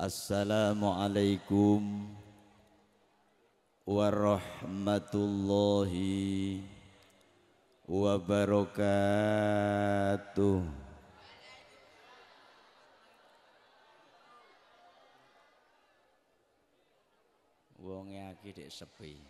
Assalamualaikum warahmatullahi wabarakatuh. Wong yang sepi.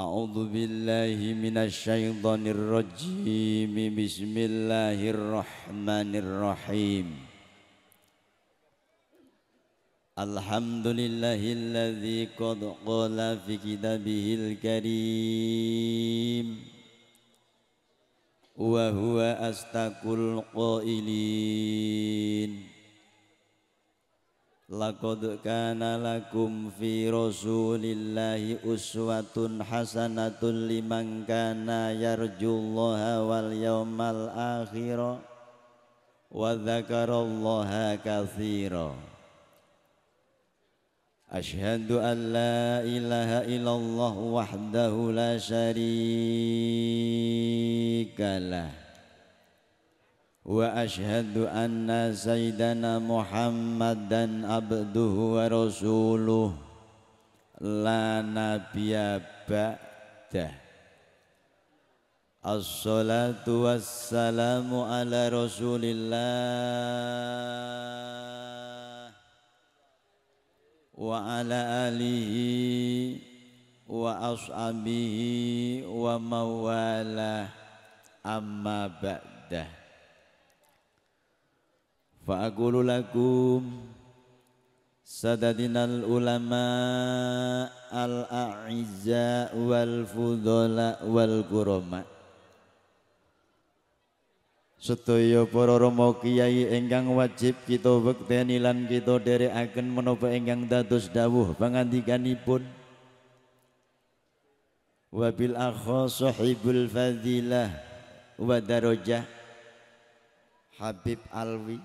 أعوذ بالله من الشيطان الرجيم بسم الله الرحمن الرحيم الحمد لله الذي قد قال في كتابه الكريم وهو أصدق القائلين Laqad kana lakum fi rasulillahi uswatun hasanatun liman kana yarjullaha wal yawmal akhir wa dzakarallaha katsira Ashhadu an la ilaha illallah wahdahu la syarikalah وأشهد أن سيدنا محمدا عبده ورسوله لا نبي بعده الصلاة والسلام على رسول الله وعلى آله وأصحابه وموالاه أما بعده ulama Al-A'izza wal الأعزاء wal والكرماء Sedaya para romo kiai ingkang wajib kita bekteni lan kita dherekaken menapa ingkang dados dawuh pangandikanipun wabil akha sahibul fadilah wa darajah Habib Alwi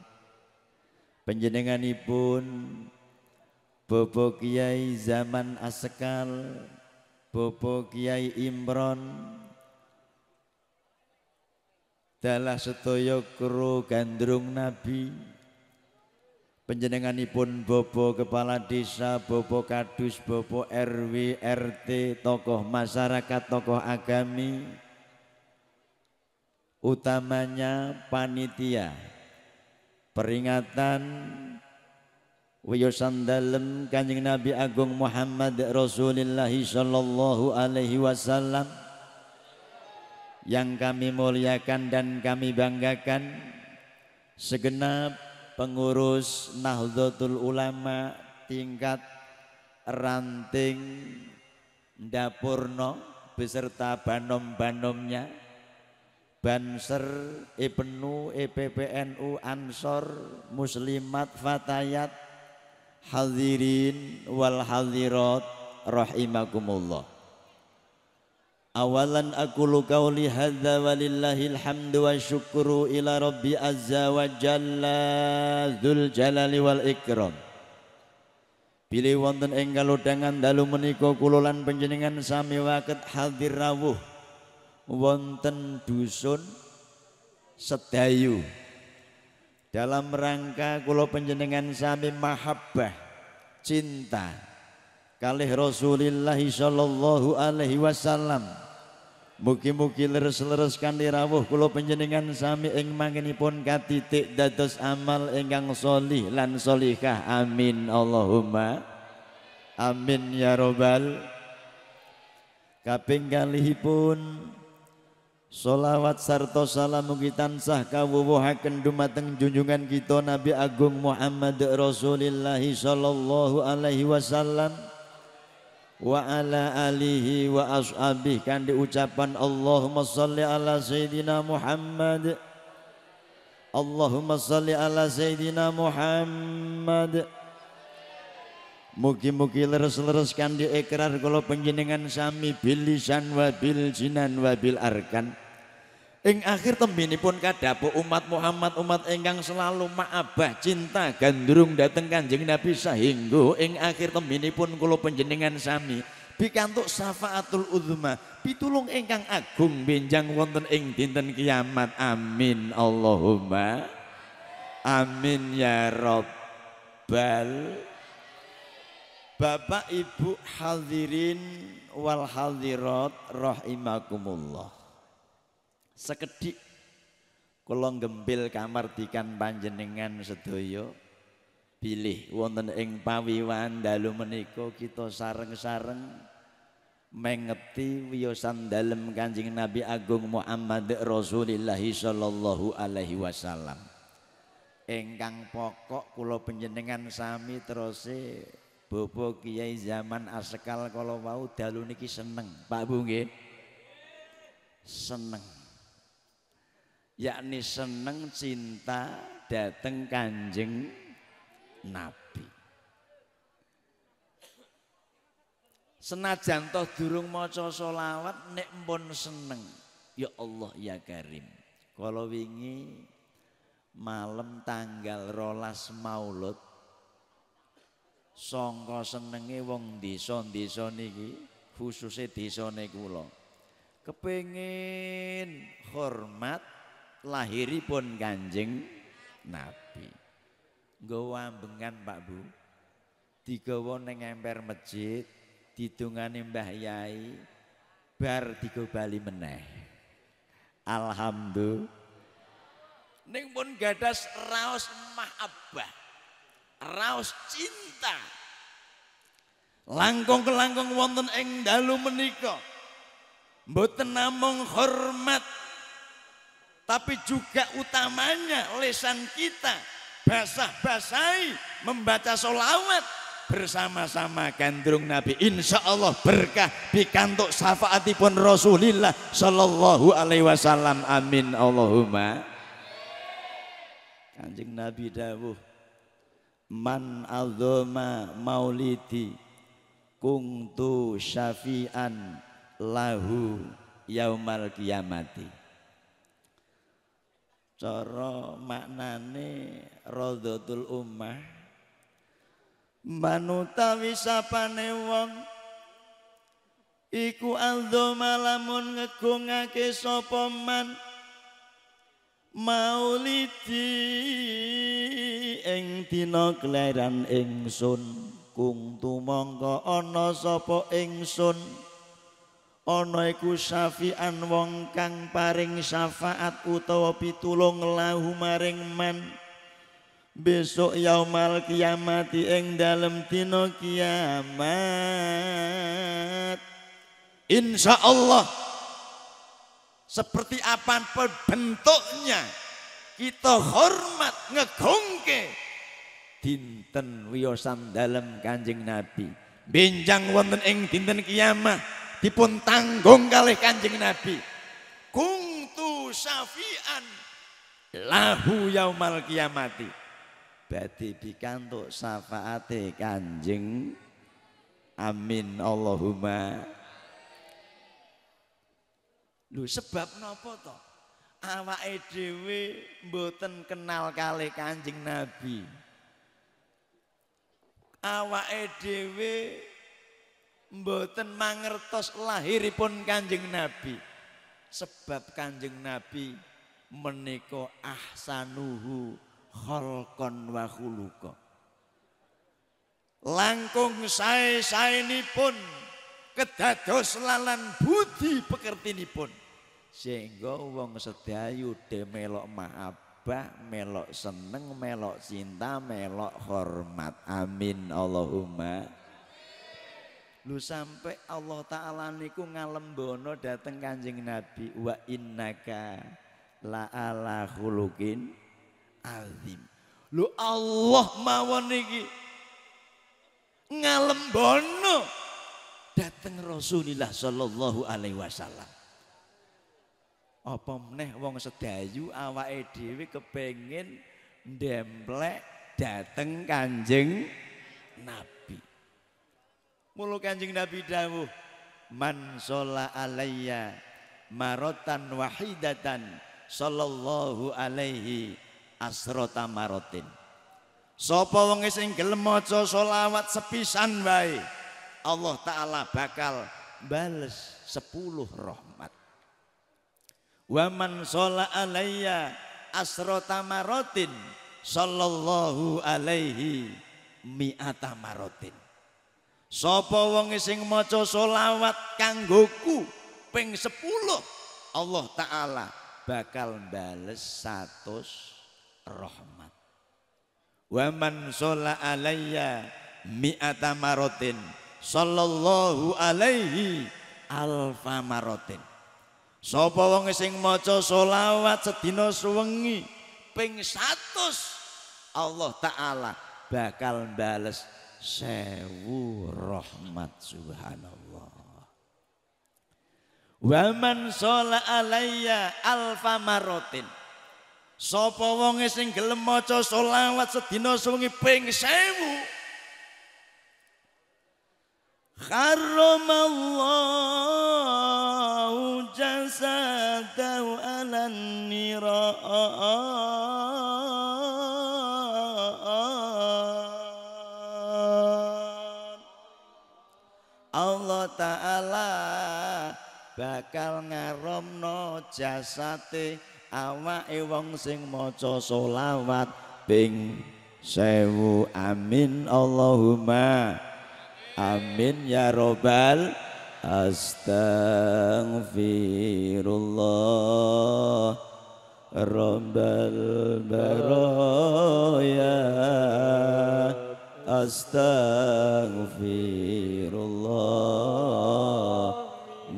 Penjenenganipun Bobo Kiai zaman Asekal, Bobo Kiai Imron, dalah Setoyo kru gandrung nabi Penjenenganipun bobo kepala desa bobo kadus bobo RW RT tokoh masyarakat tokoh agami utamanya panitia peringatan wiyosan dalem kanjeng Nabi Agung Muhammad Rasulullah sallallahu alaihi wasallam yang kami muliakan dan kami banggakan segenap pengurus Nahdlatul Ulama tingkat ranting Dapurno beserta banom-banomnya Banser, Ibnu, EPPNU, Ansor, Muslimat, Fatayat, Hadirin wal hadirat rahimakumullah. Awalan aku lukau hadza walillahi alhamdu wa syukru ila rabbi azza wa jalla dzul jalali wal ikram. Pilih wonten enggal udangan dalu menika kululan penjeningan sami waket hadir rawuh wonten dusun sedayu dalam rangka kula panjenengan sami mahabbah cinta kalih Rasulillah sallallahu alaihi wasallam Mugi-mugi leres-leres kanthi rawuh kula panjenengan sami ing mangenipun katitik dados amal ingkang solih lan solihah. Amin Allahumma. Amin ya robbal. Kaping kalihipun Salawat sarta salam mugi tansah kawuwuhaken dumateng junjungan kita Nabi Agung Muhammad Rasulillah sallallahu alaihi wasallam wa ala alihi wa ashabihi kan diucapan Allahumma salli ala sayyidina Muhammad Allahumma salli ala sayyidina Muhammad Mugi-mugi leres-leres kandi ikrar Kalau panjenengan sami bilisan wabil jinan wabil arkan. Ing akhir pun kadapu umat Muhammad umat ingkang selalu ma'abah cinta gandrung dateng Kanjeng Nabi sahingga ing akhir pun kalau panjenengan sami bikantuk syafaatul uzma pitulung ingkang agung binjang wonten ing dinten kiamat. Amin Allahumma. Amin ya rabbal Bapak Ibu hadirin wal hadirat rahimakumullah. Sekedik kula gempil kamardikan panjenengan sedaya pilih wonten ing pawiwan dalu menika kita sareng-sareng mengerti wiyosan dalam Kanjeng Nabi Agung Muhammad Rasulullah sallallahu alaihi wasallam. engkang pokok kulo panjenengan sami terose Bapak Kiai zaman asekal kalau mau dalu niki seneng Pak Bu nggih seneng yakni seneng cinta dateng Kanjeng Nabi senajan toh durung maca selawat nek pun seneng ya Allah ya Karim kalau wingi malam tanggal rolas maulud sangka senenge wong desa-desa niki khususe desane kula kepengin hormat lahiripun Kanjeng Nabi nggawa ambengan Pak Bu digawa ning emper masjid didungane Mbah Yai bar digobali meneh alhamdulillah ning pun gadas raos mah abah raos cinta langkung langkong wonten ing dalu menika mboten namung hormat tapi juga utamanya lesan kita basah-basahi membaca solawat bersama-sama gandrung Nabi insya Allah berkah bikantuk syafaatipun Rasulillah Sallallahu alaihi wasallam amin Allahumma kanjeng Nabi Dawuh Man azoma maulidi Kungtu syafi'an lahu yaumal kiamati Coro maknane Radhatul Ummah Manutawi sapane wong Iku azoma lamun ngegungake sopoman. man maulidi ing dina kelairan ingsun kung tumangka ana sapa ingsun ana iku syafi'an wong kang paring syafaat utawa pitulung lahu maring man besok yaumal kiamat ing dalem dina kiamat insyaallah Seperti apa bentuknya, kita hormat ngegongke dinten wiyosan dalam kanjeng Nabi. Benjang wonten ing dinten kiamah dipun tanggung kali kanjeng Nabi. Kungtu syafi'an lahu yaumal kiamati. Badi pikantuk syafaate kanjeng. Amin Allahumma Lho sebab napa to? Awake dhewe mboten kenal kali Kanjeng Nabi. Awake dhewe mboten mangertos lahiripun Kanjeng Nabi. Sebab Kanjeng Nabi menika ahsanuhu khalqan wa khuluqa. Langkung sae-saenipun kedados lalan budi pekertinipun sehingga wong sedayu de melok maabah melok seneng melok cinta melok hormat amin Allahumma lu sampai Allah Ta'ala niku ngalembono dateng kanjeng Nabi wa innaka la ala khuluqin azim lu Allah mawon niki ngalembono dateng Rasulullah sallallahu alaihi wasallam apa meneh wong sedayu awake dhewe kepengin ndemplek dateng Kanjeng Nabi. Mula Kanjeng Nabi dawuh, "Man sholla alayya maratan wahidatan sallallahu alaihi asrota marotin." Sapa wong sing gelem maca selawat sepisan wae, Allah taala bakal bales sepuluh roh. Waman man alaiya asro asrota marotin sallallahu alaihi mi'ata marotin. Sopo wong sing Solawat selawat kanggoku ping sepuluh Allah taala bakal bales satu rahmat. Waman man alaiya mi'ata marotin sallallahu alaihi alfa marotin. Sapa wong sing maca selawat sedina suwengi ping 100 Allah taala bakal bales sewu rahmat subhanallah. Wa man shola alayya alfa marotin. Sapa wong sing gelem maca selawat sedina suwengi ping 1000 Haramallah سادوا أنا النيراء Allah Ta'ala bakal ngaromno jasate awake wong sing maca selawat ping sewu amin Allahumma amin ya robbal أستغفر الله رب البرايا أستغفر الله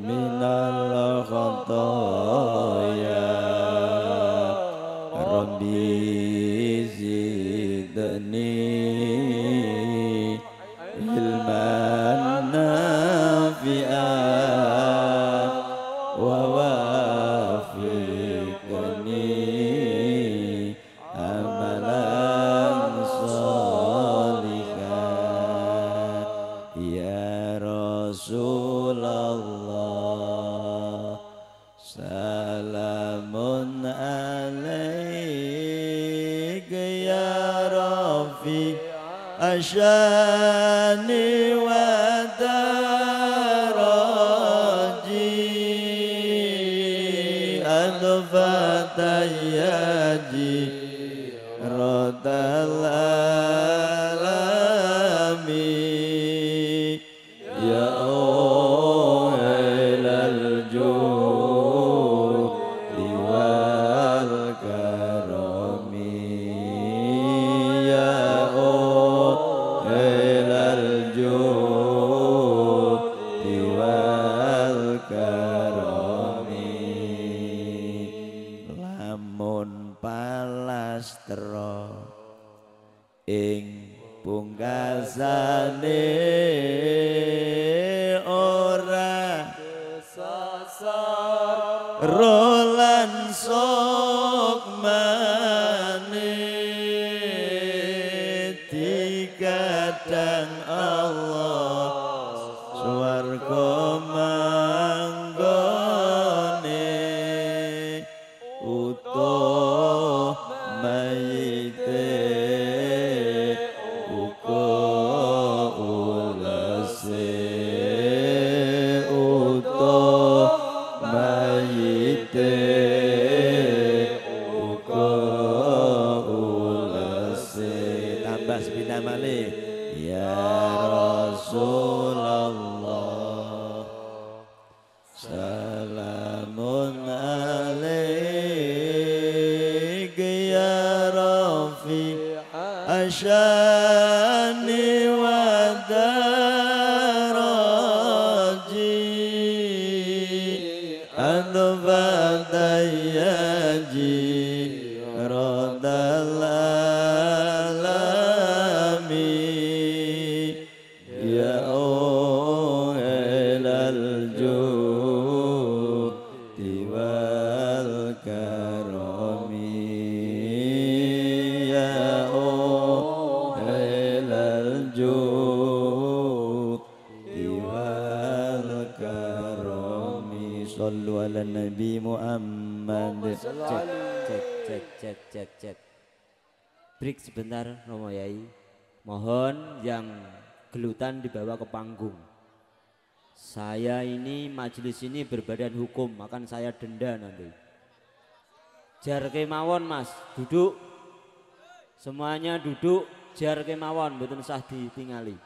من الخطايا ربي زدني Abbas bin Malik Ya Rasulullah cek Break sebentar Romo Yai. Mohon yang gelutan dibawa ke panggung. Saya ini majelis ini berbadan hukum, akan saya denda nanti. Jar kemawon Mas, duduk. Semuanya duduk, jar kemawon betul sah ditingali.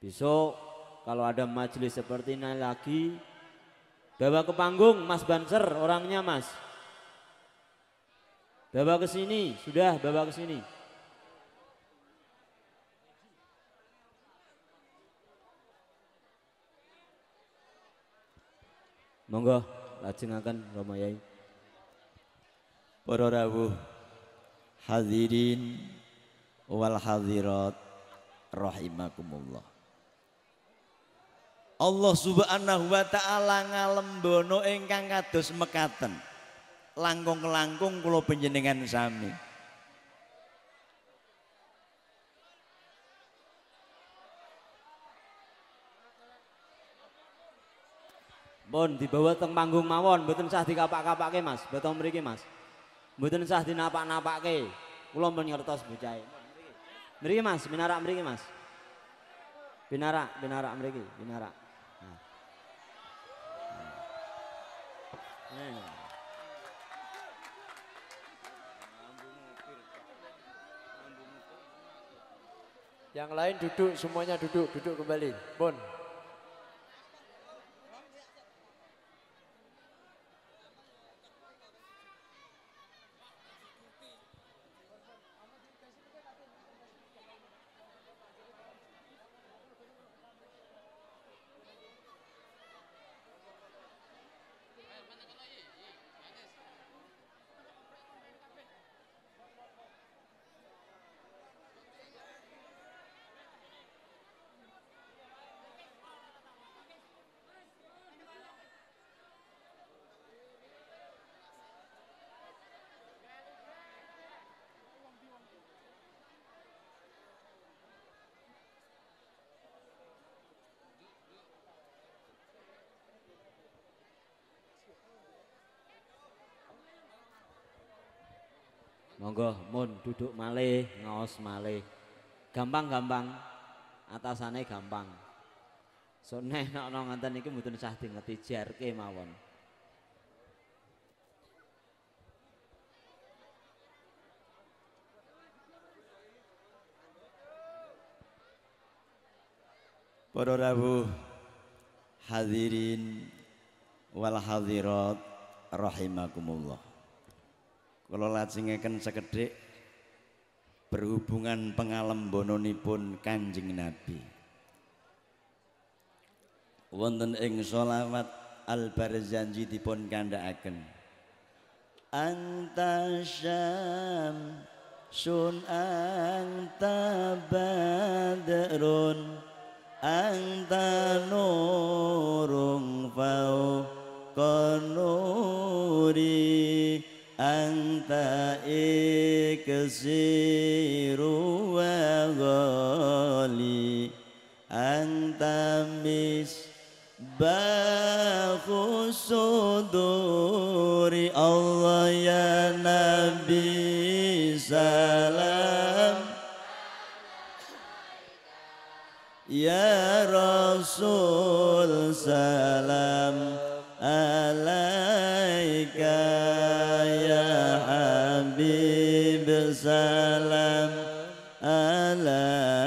Besok kalau ada majelis seperti ini lagi bawa ke panggung Mas Banser orangnya Mas. Bapak ke sini, sudah Bapak ke sini. Monggo lajengaken Rama Yai. Para rawuh hadirin wal hadirat rahimakumullah. Allah Subhanahu wa taala ngalembono ingkang kados mekaten langkung-langkung kula penjenengan sami. bon, dibawa teng panggung mawon, betul sah di kapak ke Mas, betul mriki Mas. betul sah di napak napak Kula pun menyertos bujai. Mriki Mas, binara mriki Mas. binara binara mriki, binara. Nah. Hmm. Yang lain duduk, semuanya duduk, duduk kembali. Bon. monggo mun duduk malih ngaos malih gampang-gampang atasane gampang so nek nek no, ngonten iki mboten sah dingeti jarke mawon Para rawuh hadirin wal hadirat rahimakumullah kula lajengaken sekedhik berhubungan pengalem bononipun Kanjeng Nabi wonten ing shalawat al barzanji dipun kandhakaken anta syam sun anta badrun anta nurung fau konuri anta iksiru wa ghali anta misbahu suduri Allah ya Nabi salam Ya Rasul salam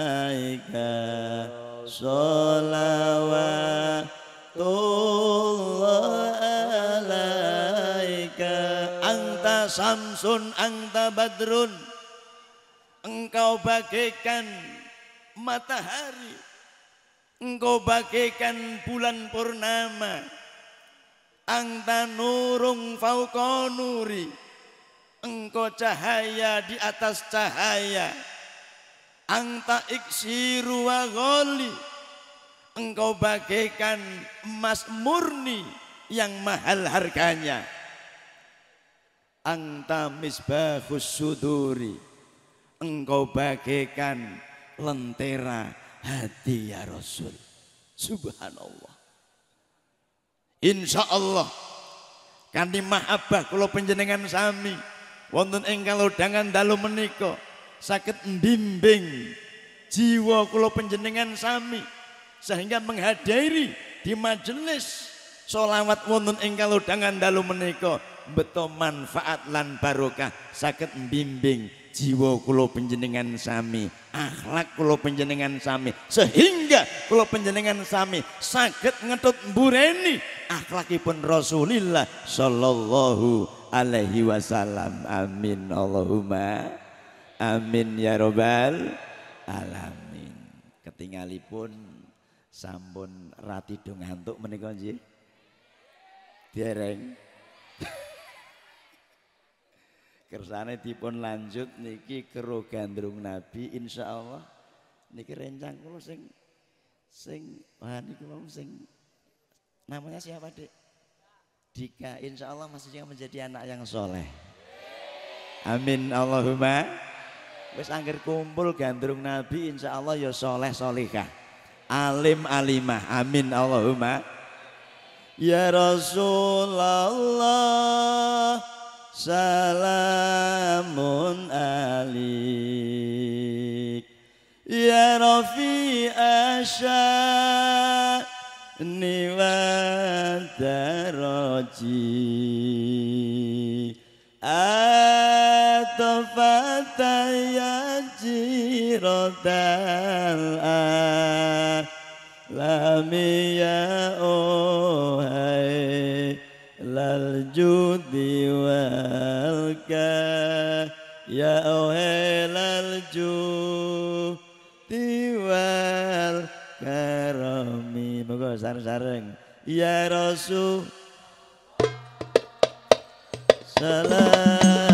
alaika salawatullah alaika anta samsun anta badrun engkau bagaikan matahari engkau bagaikan bulan purnama anta nurung fauqa nuri engkau cahaya di atas cahaya Anta iksiru wa ghali. Engkau bagaikan emas murni yang mahal harganya. Anta misbahus suduri. Engkau bagaikan lentera hati ya Rasul. Subhanallah. Insya Allah. Kanti mahabah kalau penjenengan sami. wonton engkau dengan dalu menikah sakit membimbing jiwa kulo penjenengan sami sehingga menghadiri di majelis solawat wonten ing kalodhangan dalu menika beto manfaat lan barokah sakit membimbing jiwa kulo penjenengan sami akhlak kulo penjenengan sami sehingga kulo penjenengan sami sakit ngetut bureni akhlakipun Rasulillah Shallallahu alaihi wasallam amin Allahumma Amin ya robbal alamin. Ketinggalipun sambun rati dong ngantuk menikah sih. Dereng. Kersane dipun lanjut niki kero gandrung Nabi insya Allah niki rencang kulo sing sing wah niki sing namanya siapa dek? Dika Allah masih menjadi anak yang soleh. Amin Allahumma wis angger kumpul gandrung nabi insya Allah ya soleh solihah alim alimah amin Allahumma ya Rasulullah salamun alik ya Rafi asya niwa daraji ينجي رب العالمين يا Ya والك يا أهل الجود والكرم مغو سارن سارن يا رسول سلام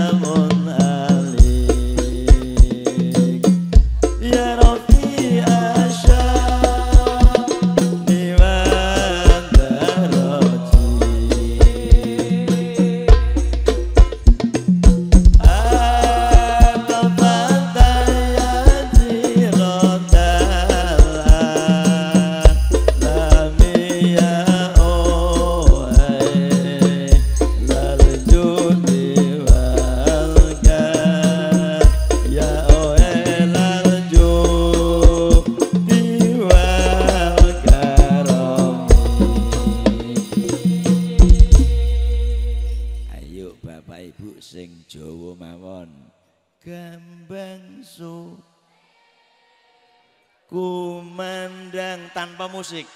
Music.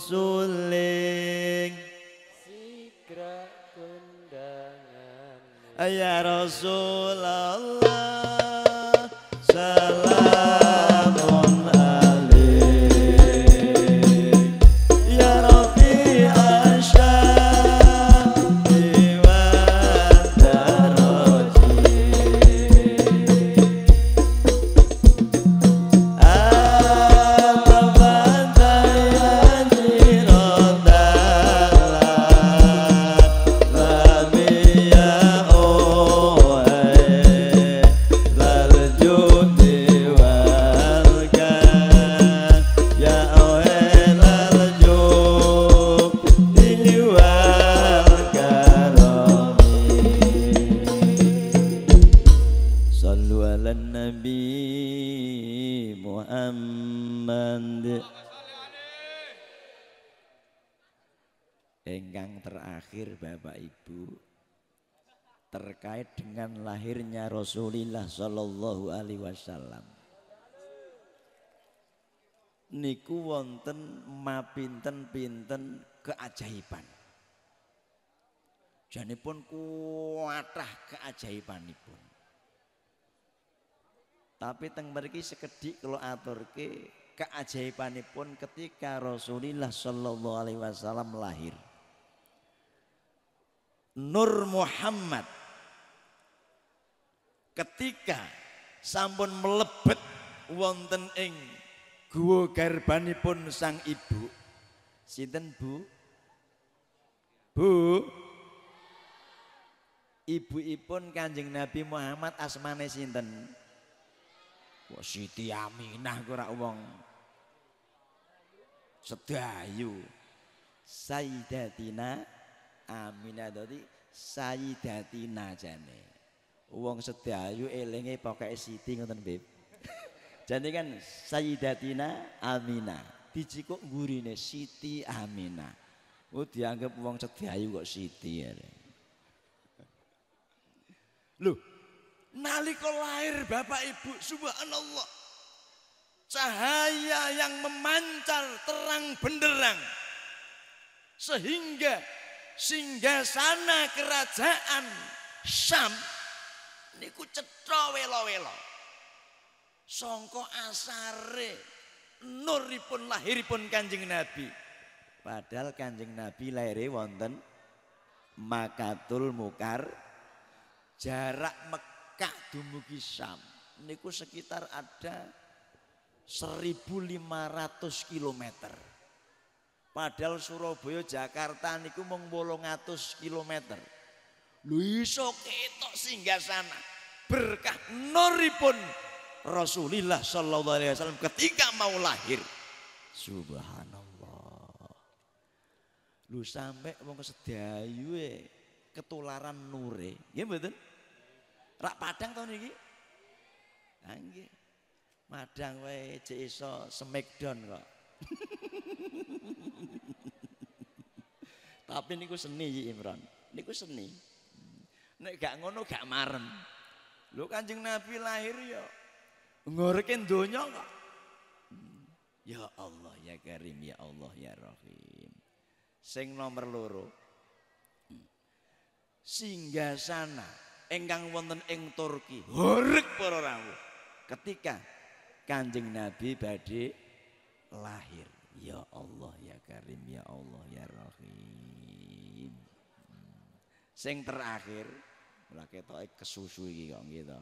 suling sigra undangan ya rasulullah terkait dengan lahirnya Rasulullah Shallallahu Alaihi Wasallam. Niku wonten ma pinten keajaiban. Jani pun kuatah keajaiban pun, Tapi teng mriki sekedik kalau aturke pun ketika Rasulullah Shallallahu Alaihi Wasallam lahir. Nur Muhammad ketika sampun melebet wonten ing guwa garbanipun sang ibu sinten Bu Bu Ibuipun Kanjeng Nabi Muhammad asmane sinten? Kok Siti Aminah kok ora wong sedayu. Sayyidatina Aminah dadi Sayyidatina jane setia, sedayu elenge pakai Siti ngoten, Beb. Jadi kan Sayyidatina Aminah. kok gurine Siti Aminah. Oh dianggap setia, sedayu kok Siti ya. Lu, nalika lahir Bapak Ibu subhanallah. Cahaya yang memancar terang benderang. Sehingga sana kerajaan Syam niku cetha welo-welo. Sangka asare nuripun lahiripun Kanjeng Nabi. Padahal Kanjeng Nabi lahire wonten Makatul Mukar jarak Mekah dumugi Sam niku sekitar ada 1500 km. Padahal Surabaya Jakarta niku mung 800 kilometer. Lu iso ketok singgah sana. Berkah Noripun Rasulullah sallallahu alaihi wasallam ketika mau lahir. Subhanallah. Lu sampai wong sedayu e, ketularan nure. Ya betul? Rak Padang tahun ini? angge ah, nggih. Madang wae cek iso semekdon kok. Tapi niku seni ji Imran Niku seni. Nek gak ngono gak marem. Lho Kanjeng Nabi lahir ya ngoreke donya kok. Ya Allah ya Karim ya Allah ya Rahim. Sing nomor loro. Singgasana ingkang wonten ing Turki. Horeg para rawuh. Ketika Kanjeng Nabi badhe lahir. Ya Allah ya Karim ya Allah ya Rahim. Sing terakhir lah ketoke kesusu iki kok gitu.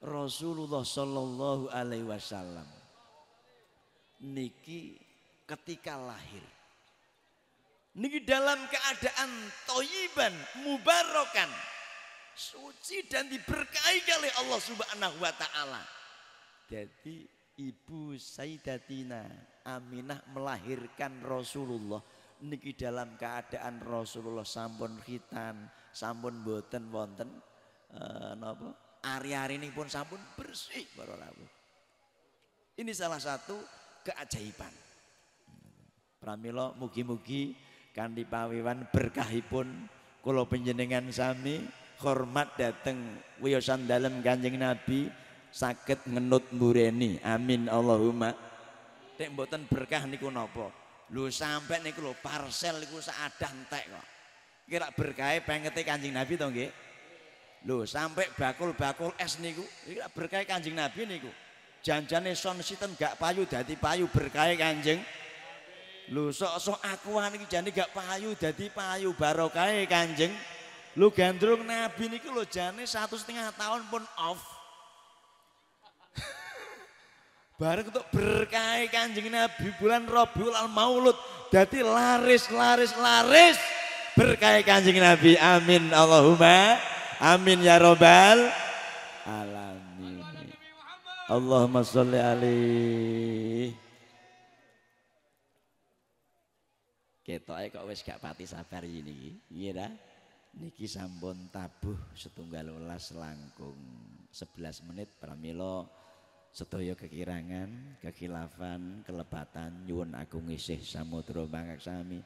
Rasulullah sallallahu alaihi wasallam niki ketika lahir niki dalam keadaan toyiban mubarokan suci dan diberkahi oleh Allah Subhanahu wa taala. Jadi ibu Sayyidatina Aminah melahirkan Rasulullah niki dalam keadaan Rasulullah sampun khitan sampun boten wonten uh, napa ari ini pun sampun bersih baru rawuh. Ini salah satu keajaiban. Pramila mugi-mugi kanthi pawiwan berkahipun kula panjenengan sami hormat dateng wiyosan dalam Kanjeng Nabi sakit ngenut mureni. Amin Allahumma. Nek mboten berkah niku napa? lu sampai niku lo parsel niku saadah entek kok kira berkahe pengete kancing Nabi dong nggih. Lho, sampai bakul-bakul es niku kira berkahe kancing Nabi niku. Janjane son gak payu dadi payu berkahe Kanjeng. Lho, sok-sok aku iki jane gak payu dadi payu barokahe Kanjeng. lu gandrung Nabi niku lho jane satu setengah tahun pun off. Bareng untuk berkahe Kanjeng Nabi bulan Rabiul Maulud jadi laris laris laris. laris berkaitan dengan Nabi amin Allahumma amin ya robbal alamin Allahumma sholli alaihi ketoke kok wis gak pati sabar ini iya dah niki sampun tabuh setunggal welas langkung 11 menit pramila setoyo kekirangan, kekhilafan, kelebatan nyuwun agung isih samudra mangaksami.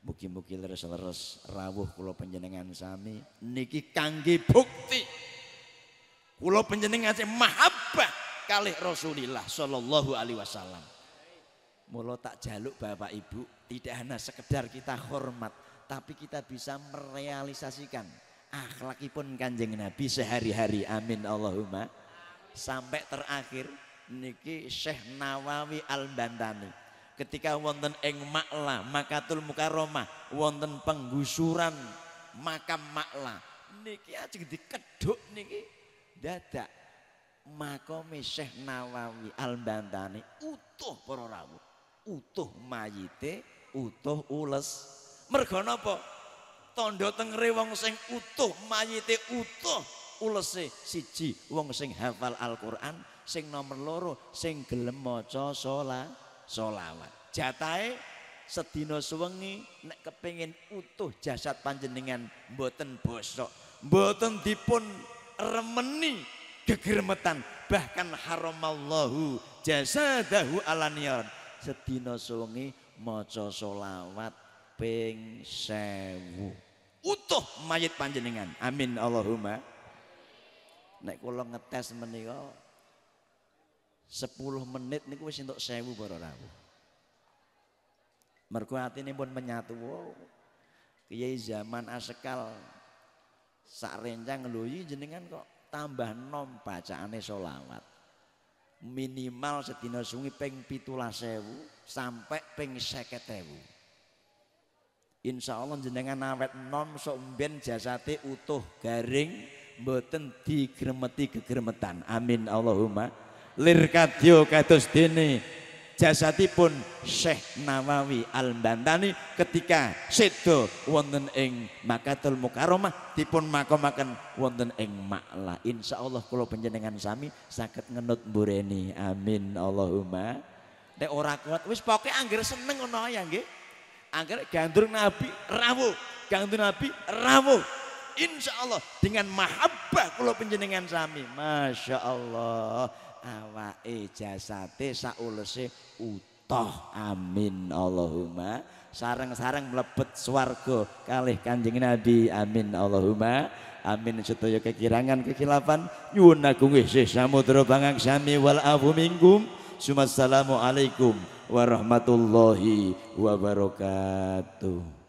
Mugi-mugi leres-leres rawuh kula panjenengan sami niki kangge bukti kula panjenengan sing mahabbah kalih Rasulullah sallallahu alaihi wasallam. Mula tak jaluk Bapak Ibu, tidak hanya sekedar kita hormat, tapi kita bisa merealisasikan akhlakipun Kanjeng Nabi sehari-hari. Amin Allahumma. Sampai terakhir niki Syekh Nawawi Al-Bantani ketika wonten ing makla makatul mukaromah wonten penggusuran makam makla niki ajeng dikeduk niki dadak makome Syekh Nawawi Al-Bantani utuh para rawuh utuh mayite utuh ules mergo napa tandha teng wong sing utuh mayite utuh ulese siji wong sing hafal Al-Qur'an sing nomor loro sing gelem maca salat solawat. Jatai sedino suwengi nek kepingin utuh jasad panjenengan boten bosok, boten dipun remeni gegermetan bahkan haramallahu jasadahu alaniyan. sedino suwengi maca solawat ping sewu. Utuh mayit panjenengan. Amin Allahumma. Nek kula ngetes menika 10 menit niku wis entuk 1000 para rawuh. Mergo atine pun menyatu. Wow. Kiai zaman asekal sak rencang ngluyi iya jenengan kok tambah nom bacaane solawat. Minimal sedina sungi ping 17000 sampai ping 50000. Insya Allah jenengan awet nom sok mben jasate utuh garing mboten digremeti kegermetan. Amin Allahumma lirkadyo kados dene jasatipun Syekh Nawawi Al-Bantani ketika sedo wonten ing Makatul Mukaromah dipun makomaken wonten ing Makla insyaallah kula panjenengan sami saged ngenut mbureni amin Allahumma nek ora kuat wis pokoke anggere seneng ngono ya nggih anggere gandur nabi rawuh gandur nabi rawuh insyaallah dengan mahabbah kula panjenengan sami masyaallah awake jasate saulese utuh amin Allahumma sareng-sareng mlebet swarga kalih Kanjeng Nabi amin Allahumma amin sedaya kekirangan kekilapan nyuwun agung isih samudra pangangsami wal afu minkum sumassalamu alaikum warahmatullahi wabarakatuh